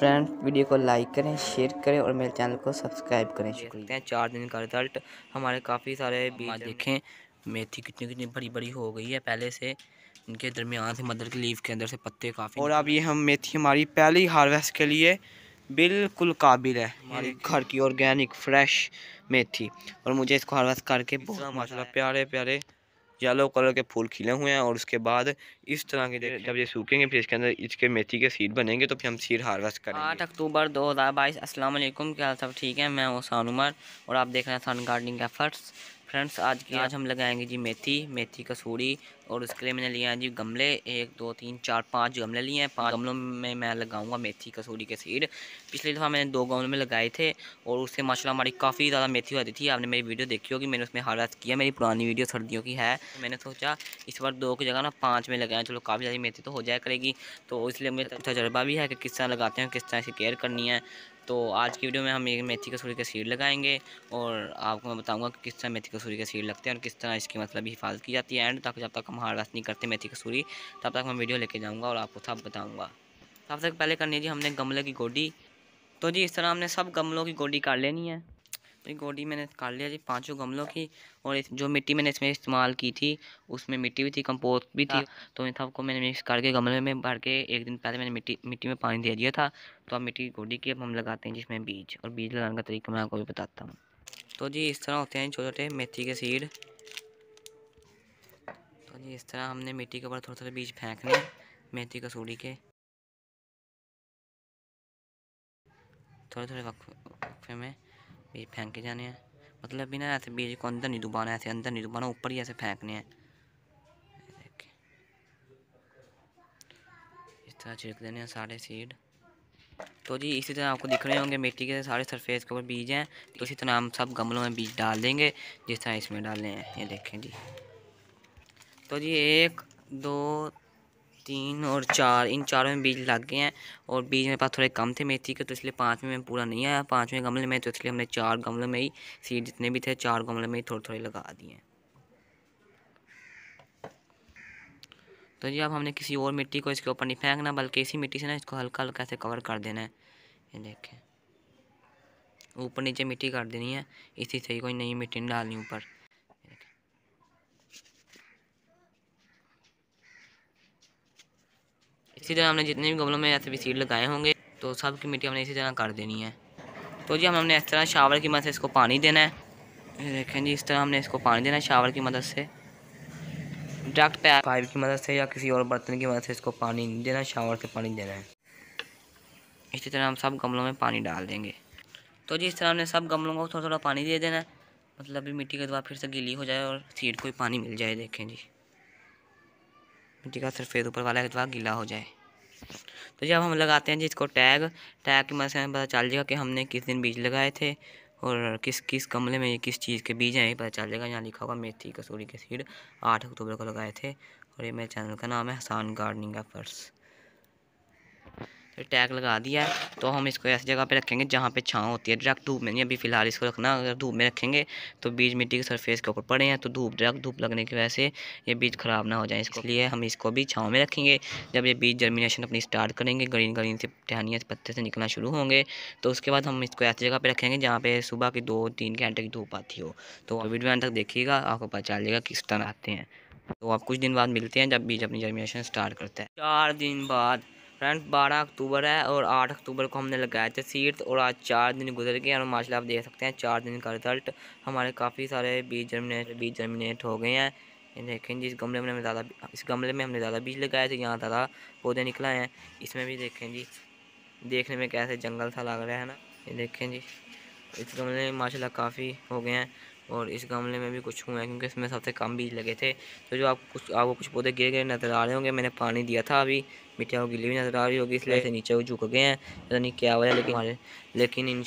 Friend video को like करें share करें और मेरे चैनल को सब्सक्राइब करें शुक्रिया चार दिन का रिजल्ट हमारे काफ़ी सारे बीज देखें मेथी कितनी कितनी बड़ी बड़ी हो गई है पहले से इनके दरमियान से मदर के लीफ के अंदर से पत्ते काफ़ी और अब ये हम मेथी हमारी पहली हारवेस्ट के लिए बिल्कुल काबिल है हमारी घर की ऑर्गेनिक फ्रेश मेथी और मुझे इसको हार्वेस्ट करके बहुत माशाल्लाह प्यारे प्यारे येलो कलर के फूल खिले हुए हैं और उसके बाद इस तरह के जब ये सूखेंगे फिर इसके अंदर इसके मेथी के सीड बनेंगे तो फिर हम सीड हार्वेस्ट करेंगे आठ अक्टूबर दो हज़ार बाईस असल क्या सब ठीक है मैं सान उमर और आप देख रहे हैं सन गार्डनिंग एफर्ट्स फ्रेंड्स आज की आज हम लगाएंगे जी मेथी मेथी कसूरी और उसके लिए मैंने लिया है जी गमले एक दो तीन चार पांच गमले लिए हैं पांच गमलों में मैं लगाऊंगा मेथी कसूरी के सीड पिछली दफ़ा मैंने दो गमलों में लगाए थे और उससे माशाल्लाह हमारी काफ़ी ज़्यादा मेथी होती थी आपने मेरी वीडियो देखी होगी मैंने उसमें हार्वेस्ट किया मेरी पुरानी वीडियो सर्दियों की है मैंने सोचा इस बार दो की जगह ना पाँच में लगाएं चलो काफ़ी ज़्यादा मेथी तो हो जाया करेगी तो इसलिए मुझे तजर्बा भी है कि किस तरह लगाते हैं किस तरह से केयर करनी है तो आज की वीडियो में हम एक मेथी कसूरी के सीड लगाएंगे और आपको मैं बताऊंगा कि किस तरह मेथी कसूरी के सीड लगते हैं और किस तरह इसकी मतलब हिफाजत की जाती है एंड तक जब तक हम हार नहीं करते मेथी कसूरी तब तक मैं वीडियो लेके जाऊँगा और आपको सब बताऊँगा सबसे पहले करनी है जी हमने गमले की गोडी तो जी इस तरह हमने सब गमलों की गोडी काट लेनी है तो ये गोडी मैंने निकाल लिया जी पांचों गमलों की और इस जो मिट्टी मैंने इसमें इस्तेमाल की थी उसमें मिट्टी भी थी कंपोस्ट भी थी हाँ। तो इन सबको मैंने मिक्स करके गमले में भर के एक दिन पहले मैंने मिट्टी मिट्टी में पानी दे दिया था तो अब मिट्टी गोडी की अब हम लगाते हैं जिसमें बीज और बीज लगाने का तरीका मैं आपको भी बताता हूँ तो जी इस तरह होते हैं छोटे छोटे मेथी के सीड तो जी इस तरह हमने मिट्टी के ऊपर थोड़े थोड़े बीज फेंकने मेथी कसूरी के थोड़े थोड़े वक्फे में बीज फेंक के जाने हैं मतलब ना ऐसे बीज को अंदर नहीं दुबाना ऐसे अंदर नहीं दुबाना ऊपर ही ऐसे फेंकने हैं इस तरह छिड़क देने हैं सारे सीड तो जी इसी तरह आपको दिख रहे होंगे मिट्टी के सारे सरफेस के ऊपर बीज हैं तो इसी तरह हम सब गमलों में बीज डाल देंगे जिस तरह इसमें डालने हैं ये देखें जी तो जी एक दो तीन और चार इन चारों में बीज लग गए हैं और बीज मेरे पास थोड़े कम थे मेथी के तो इसलिए पाँचवें में पूरा नहीं आया पाँचवें गमले में तो इसलिए हमने चार गमलों में ही सीड जितने भी थे चार गमलों में ही थोड़े थोड़े लगा दिए हैं तो जी अब हमने किसी और मिट्टी को इसके ऊपर नहीं फेंकना बल्कि इसी मिट्टी से ना इसको हल्का हल्का से कवर कर देना है ये देखें ऊपर नीचे मिट्टी कर देनी है इसी से कोई नई मिट्टी डालनी ऊपर इसी तरह हमने जितने भी गमलों में ऐसे भी सीड लगाए होंगे तो सब की मिट्टी हमने इसी तरह कर देनी है तो जी हम हमने इस तरह शावर की मदद से इसको पानी देना है देखें जी इस तरह हमने इसको पानी देना है शावर की मदद से डायरेक्ट पाइप की मदद से या किसी और बर्तन की मदद से इसको पानी देना शावर से पानी देना है इसी तरह हम सब गमलों में पानी डाल देंगे तो जी इस तरह हमने सब गमलों को थोड़ा थोड़ा पानी दे देना है मतलब मिट्टी के द्वारा फिर से गीली हो जाए और सीड को पानी मिल जाए देखें जी मिट्टी का सफ़ेद ऊपर वाला है थोड़ा गीला हो जाए तो जब हम लगाते हैं जी इसको टैग टैग की मदद से हमें पता चल जाएगा कि हमने किस दिन बीज लगाए थे और किस किस गमले में किस चीज़ के बीज हैं ये पता चल जाएगा यहाँ लिखा होगा मेथी कसूरी के सीड आठ अक्टूबर को लगाए थे और ये मेरे चैनल का नाम है हसान गार्डनिंग का पर्स फिर टैग लगा दिया है तो हम इसको ऐसी जगह पे रखेंगे जहाँ पे छाँव होती है डायरेक्ट धूप में नहीं अभी फ़िलहाल इसको रखना अगर धूप में रखेंगे तो बीज मिट्टी के सरफेस के ऊपर पड़े हैं तो धूप डायरेक्ट धूप लगने की वजह से ये बीज ख़राब ना हो जाए इसके लिए हम इसको भी छाँव में रखेंगे जब ये बीज जर्मिनेशन अपनी स्टार्ट करेंगे ग्रीन ग्रीन से टहनियाँ पत्ते से निकलना शुरू होंगे तो उसके बाद हम इसको ऐसी जगह पर रखेंगे जहाँ पर सुबह की दो तीन घंटे की धूप आती हो तो वीडियो एंड तक देखिएगा आपको पता चल जाएगा किस तरह आते हैं तो आप कुछ दिन बाद मिलते हैं जब बीज अपनी जर्मिनेशन स्टार्ट करते हैं चार दिन बाद फ्रेंड बारह अक्टूबर है और आठ अक्टूबर को हमने लगाए थे सीट और आज चार दिन गुजर गए और माशा आप देख सकते हैं चार दिन का रिजल्ट हमारे काफ़ी सारे बीज जर्मिनेट बीज जर्मिनेट हो गए हैं ये देखें जी इस गमले में हमने ज़्यादा इस गमले में हमने ज़्यादा बीज लगाए थे यहाँ ज़्यादा पौधे निकले हैं इसमें भी देखें जी देखने में कैसे जंगल सा लग रहा है ना ये देखें जी इस गमले में माशा काफ़ी हो गए हैं और इस गमले में भी कुछ हुए हैं क्योंकि इसमें सबसे कम बीज लगे थे तो जो आप कुछ आपको कुछ पौधे गिर गए नज़र आ रहे होंगे मैंने पानी दिया था अभी मिठिया की गिली भी नज़र आ रही होगी इसलिए ऐसे नीचे वो झुक गए हैं पता नहीं क्या हुआ लेकिन हमारे लेकिन इन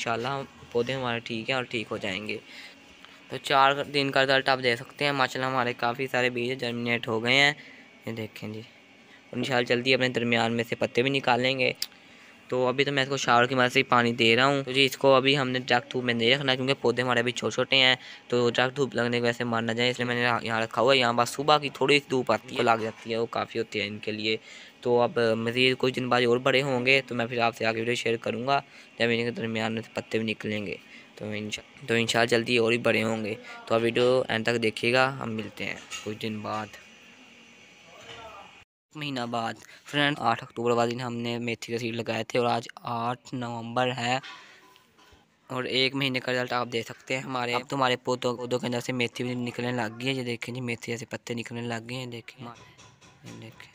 पौधे हमारे ठीक हैं और ठीक हो जाएंगे तो चार दिन का रिजल्ट आप दे सकते हैं माशा हमारे काफ़ी सारे बीज जर्मिनेट हो गए हैं ये देखें जी इन इंशाल्लाह जल्दी अपने दरमियान में से पत्ते भी निकालेंगे तो अभी तो मैं इसको शावर की मदद से ही पानी दे रहा हूँ तो जी इसको अभी हमने डाक धूप में नहीं रखना क्योंकि पौधे हमारे अभी छोटे छोटे हैं तो डार्क धूप लगने की वजह से मारना जाए इसलिए मैंने यहाँ रखा हुआ है यहाँ बस सुबह की थोड़ी धूप आती है लग जाती है वो काफ़ी होती है इनके लिए तो अब मज़ीद कुछ दिन बाद और बड़े होंगे तो मैं फिर आपसे आगे वीडियो शेयर करूँगा जब इनके दरमियान में पत्ते भी निकलेंगे तो इन तो इन जल्दी और ही बड़े होंगे तो आप वीडियो एंड तक देखिएगा हम मिलते हैं कुछ दिन बाद महीना बाद फ्रेंड आठ अक्टूबर वाले दिन हमने मेथी का सीड लगाए थे और आज आठ नवंबर है और एक महीने का रिजल्ट आप दे सकते हैं हमारे अब तुम्हारे पौधों पौधों के अंदर से मेथी भी निकलने लग गई है ये देखें जी मेथी जैसे पत्ते निकलने लग गए हैं देखें देखें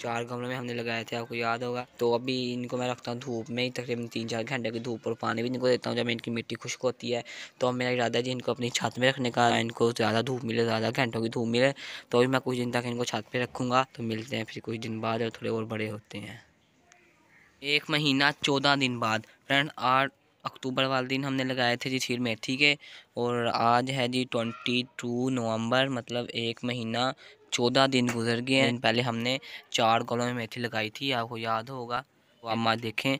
चार गमलों में हमने लगाए थे आपको याद होगा तो अभी इनको मैं रखता हूँ धूप में ही तकरीबन तीन चार घंटे की धूप और पानी भी इनको देता हूँ जब इनकी मिट्टी खुश्क होती है तो मेरा इरादा जी इनको अपनी छत में रखने का इनको ज़्यादा धूप मिले ज़्यादा घंटों की धूप मिले तो अभी मैं कुछ दिन तक इनको छत पर रखूँगा तो मिलते हैं फिर कुछ दिन बाद और थोड़े और बड़े होते हैं एक महीना चौदह दिन बाद फ्रेंड आठ अक्टूबर वाले दिन हमने लगाए थे जी सीड मेथी के और आज है जी ट्वेंटी टू नवंबर मतलब एक महीना चौदह दिन गुजर गए हैं हम्म। पहले हमने चार गलों में मेथी लगाई थी आपको याद होगा तो आप देखें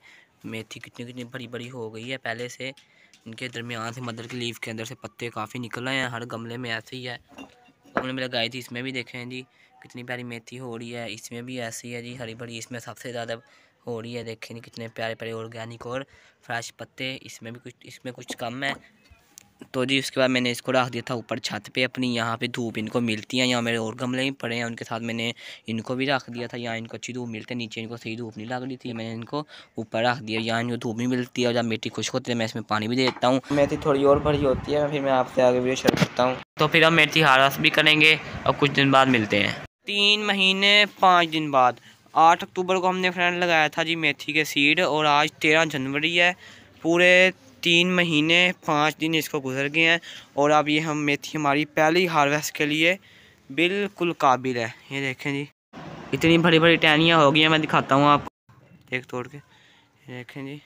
मेथी कितनी कितनी बड़ी बड़ी हो गई है पहले से इनके दरमियान से मदर के लीफ के अंदर से पत्ते काफ़ी निकल रहे हैं हर गमले में ऐसे ही है गमले में लगाई थी इसमें भी देखें जी कितनी प्यारी मेथी हो रही है इसमें भी ऐसी है जी हरी भरी इसमें सबसे ज़्यादा हो रही है देखें कितने प्यारे प्यारे ऑर्गेनिक और फ्रेश पत्ते इसमें भी कुछ इसमें कुछ कम है तो जी उसके बाद मैंने इसको रख दिया था ऊपर छत पे अपनी यहाँ पे धूप इनको मिलती है यहाँ मेरे और गमले भी पड़े हैं उनके साथ मैंने इनको भी रख दिया था यहाँ इनको अच्छी धूप मिलती है नीचे इनको सही धूप नहीं लग रही थी मैंने इनको ऊपर रख दिया यहाँ इनको धूप भी मिलती है और जब मिट्टी खुश होती है मैं इसमें पानी भी देता हूँ मेथी थोड़ी और बड़ी होती है फिर मैं आपसे आगे वीडियो शेयर करता हूँ तो फिर हम मेथी हारस भी करेंगे और कुछ दिन बाद मिलते हैं तीन महीने पाँच दिन बाद आठ अक्टूबर को हमने फ्रेंड लगाया था जी मेथी के सीड और आज तेरह जनवरी है पूरे तीन महीने पाँच दिन इसको गुजर गए हैं और अब ये हम मेथी हमारी पहली हार्वेस्ट के लिए बिल्कुल काबिल है ये देखें जी इतनी बड़ी बड़ी टहनियाँ हो गई हैं मैं दिखाता हूँ आपको एक तोड़ के देखें जी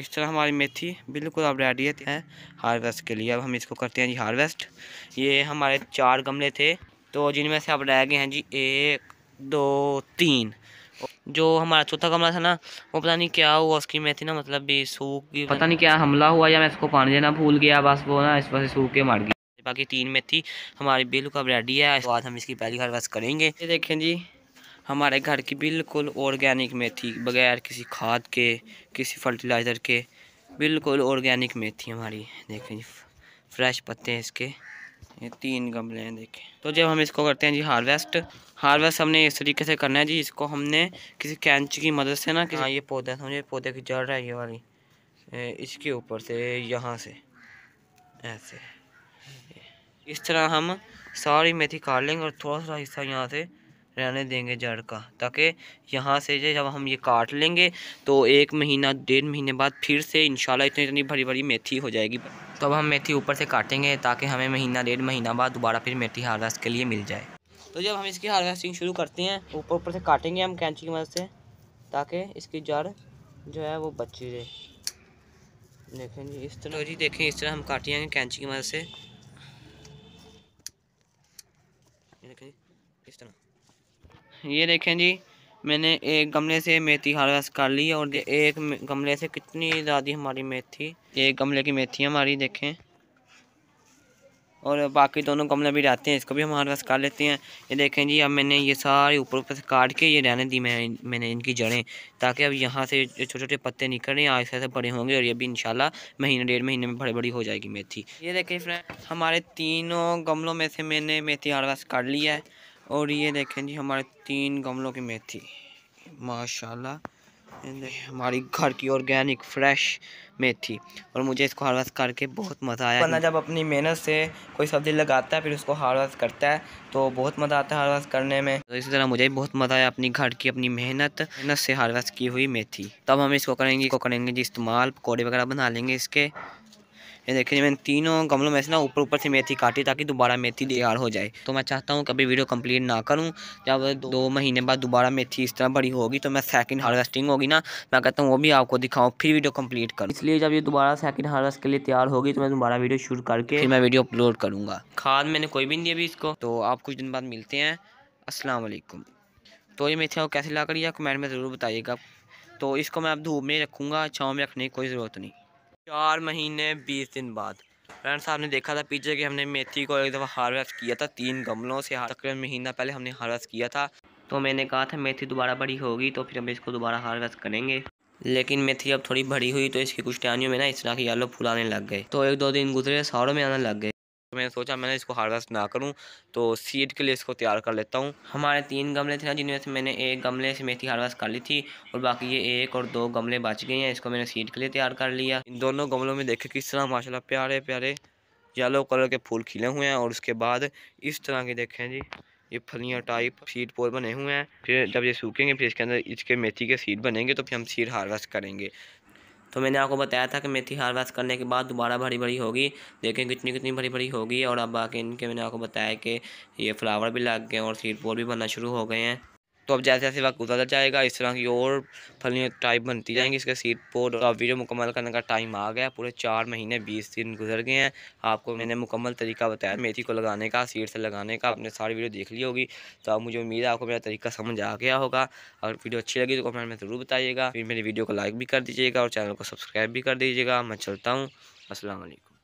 इस तरह हमारी मेथी बिल्कुल अब रेडी है हार्वेस्ट के लिए अब हम इसको करते हैं जी हार्वेस्ट ये हमारे चार गमले थे तो जिनमें से अब रह गए हैं जी एक दो तीन जो हमारा चौथा कमरा था ना वो पता नहीं क्या हुआ उसकी मैं थी ना मतलब भी सूख गई पता नहीं क्या हमला हुआ या मैं इसको पानी देना भूल गया बस वो ना इस वजह सूख के मार गई बाकी तीन में थी हमारी बिल का रेडी है आज हम इसकी पहली बार बस करेंगे ये देखें जी हमारे घर की बिल्कुल ऑर्गेनिक मेथी बगैर किसी खाद के किसी फर्टिलाइज़र के बिल्कुल ऑर्गेनिक मेथी हमारी देखें जी फ्रेश पत्ते हैं इसके ये तीन गमले हैं देखें तो जब हम इसको करते हैं जी हार्वेस्ट हार्वेस्ट हमने इस तरीके से करना है जी इसको हमने किसी कैंच की मदद से ना कि हाँ ये पौधा समझे पौधे की जड़ है ये वाली इसके ऊपर से यहाँ से ऐसे इस तरह हम सारी मेथी काट लेंगे और थोड़ा सा हिस्सा यहाँ से रहने देंगे जड़ का ताकि यहाँ से जब हम ये काट लेंगे तो एक महीना डेढ़ महीने बाद फिर से इनशाला इतनी इतनी भरी भरी मेथी हो जाएगी तब अब हम मेथी ऊपर से काटेंगे ताकि हमें महीना डेढ़ महीना बाद दोबारा फिर मेथी हार्वेस्ट के लिए मिल जाए तो जब हम इसकी हार्वेस्टिंग शुरू करते हैं ऊपर ऊपर से काटेंगे हम कैंची की मदद से ताकि इसकी जड़ जो है वो बची रहे देखें जी इस तरह जी देखें इस तरह हम काटेंगे कैंची की मदद से देखें इस तरह ये देखें जी मैंने एक गमले से मेथी हार्वेस्ट कर ली और एक गमले से कितनी ज़्यादा हमारी मेथी एक गमले की मेथी हमारी देखें और बाकी दोनों गमले भी रहते हैं इसको भी हम हमारे पास काट लेते हैं ये देखें जी अब मैंने ये सारे ऊपर ऊपर से काट के ये रहने दी मैं मैंने इनकी जड़ें ताकि अब यहाँ से छोटे छोटे पत्ते निकल रहे हैं आहिस्ते आहिस्ते बड़े होंगे और ये भी इंशाल्लाह महीने डेढ़ महीने में बड़ी बड़ी हो जाएगी मेथी ये देखें फ्रेंड हमारे तीनों गमलों में से मैंने मेथी हमारे पास काट लिया है और ये देखें जी हमारे तीन गमलों की मेथी माशाल्लाह हमारी घर की ऑर्गेनिक फ्रेश मेथी और मुझे इसको हार्वेस्ट करके बहुत मज़ा आया वरना जब अपनी मेहनत से कोई सब्ज़ी लगाता है फिर उसको हार्वेस्ट करता है तो बहुत मज़ा आता है हार्वेस्ट करने में तो इसी तरह मुझे भी बहुत मज़ा आया अपनी घर की अपनी मेहनत मेहनत से हार्वेस्ट की हुई मेथी तब हम इसको करेंगे इसको करेंगे जी इस्तेमाल पकौड़े वगैरह बना लेंगे इसके ये देखिए मैंने तीनों गमलों में से ना ऊपर ऊपर से मेथी काटी ताकि दोबारा मेथी तैयार हो जाए तो मैं चाहता हूँ कभी वीडियो कंप्लीट ना करूँ जब दो महीने बाद दोबारा मेथी इस तरह बड़ी होगी तो मैं सेकंड हार्वेस्टिंग होगी ना मैं कहता हूँ वो भी आपको दिखाऊँ फिर वीडियो कम्प्लीट करूँ इसलिए जब ये दोबारा सेकंड हार्वेस्ट के लिए तैयार होगी तो मैं दोबारा वीडियो शूट करके फिर मैं वीडियो अपलोड करूँगा खाद मैंने कोई भी नहीं अभी इसको तो आप कुछ दिन बाद मिलते हैं असलम तो ये मेथी आपको कैसे ला करिए कमेंट में ज़रूर बताइएगा तो इसको मैं अब धूप में रखूँगा छाँव में रखने की कोई ज़रूरत नहीं चार महीने बीस दिन बाद फ्रेंड साहब ने देखा था पीछे कि हमने मेथी को एक दफ़ा हार्वेस्ट किया था तीन गमलों से तकरीबन महीना पहले हमने हार्वेस्ट किया था तो मैंने कहा था मेथी दोबारा बड़ी होगी तो फिर हम इसको दोबारा हार्वेस्ट करेंगे लेकिन मेथी अब थोड़ी बड़ी हुई तो इसकी कुछ टहनियों में ना इस तरह के येलो आने लग गए तो एक दो दिन गुजरे सारों में आने लग गए तो मैंने सोचा मैंने इसको हार्वेस्ट ना करूं तो सीड के लिए इसको तैयार कर लेता हूं हमारे तीन गमले थे ना जिनमें से मैंने एक गमले से मेथी हार्वेस्ट कर ली थी और बाकी ये एक और दो गमले बच गए हैं इसको मैंने सीड के लिए तैयार कर लिया इन दोनों गमलों में देखे किस तरह माशा प्यारे प्यारे येलो कलर के फूल खिले हुए हैं और उसके बाद इस तरह के देखें जी ये फलियाँ टाइप सीड पोल बने हुए हैं फिर जब ये सूखेंगे फिर इसके अंदर इसके मेथी के सीड बनेंगे तो फिर हम सीड हार्वेस्ट करेंगे तो मैंने आपको बताया था कि मेथी हार्वेस्ट करने के बाद दोबारा भरी भरी होगी देखें कितनी कितनी भरी भरी होगी और अब बाकी इनके मैंने आपको बताया कि ये फ्लावर भी लग गए और सीट पोल भी बनना शुरू हो गए हैं तो अब जैसे जैसे वक्त गुजरता जाएगा इस तरह की और फलियाँ टाइप बनती जाएंगी इसके सीट पोर्ट और वीडियो मुकम्मल करने का टाइम आ गया पूरे चार महीने बीस दिन गुजर गए हैं आपको मैंने मुकम्मल तरीका बताया मेथी को लगाने का सीट से लगाने का आपने सारी वीडियो देख ली होगी तो आप मुझे उम्मीद है आपको मेरा तरीका समझ आ गया होगा और वीडियो अच्छी लगी तो कमेंट में ज़रूर बताइएगा फिर मेरी वीडियो को लाइक भी कर दीजिएगा और चैनल को सब्सक्राइब भी कर दीजिएगा मैं चलता हूँ असलकम